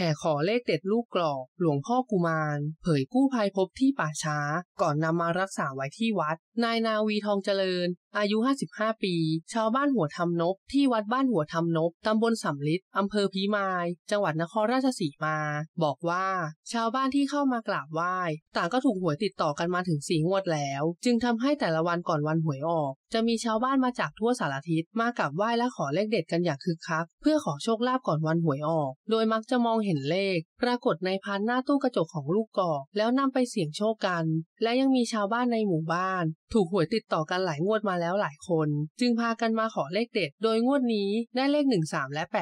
แห่ขอเลขเด็ดลูกกรอกหลวงพ่อกุมาร เผยกู้ภัยพบที่ป่าช้าก่อนนำมารักษาไว้ที่วัด นายนาวีทองเจริญอายุ 55 ปี ชาวบ้านหัวทำนบที่วัดบ้านหัวทำนบตำบลสำลิดอำเภอพีมาย จังหวัดนครราชสีมา บอกว่า ชาวบ้านที่เข้ามากราบไหว้ ต่างก็ถูกหวยติดต่อกันมาถึงสี่งวดแล้ว จึงทำให้แต่ละวันก่อนวันหวยออก จะมีชาวบ้านมาจากทั่วสารทิศมากราบไหว้และขอเลขเด็ดกันอย่างคึกคักเพื่อขอโชคลาภก่อนวันหวยออก โดยมักจะมองเห็นเลข ปรากฏในพานหน้าตู้กระจกของลูกกอกแล้วนำไปเสี่ยงโชคกัน และยังมีชาวบ้านในหมู่บ้าน ถูกหวยติดต่อกันหลายงวดมาแล้วหลายคนจึงพากันมาขอเลขเด็ดโดยงวดนี้ได้เลข 1 3 และ 89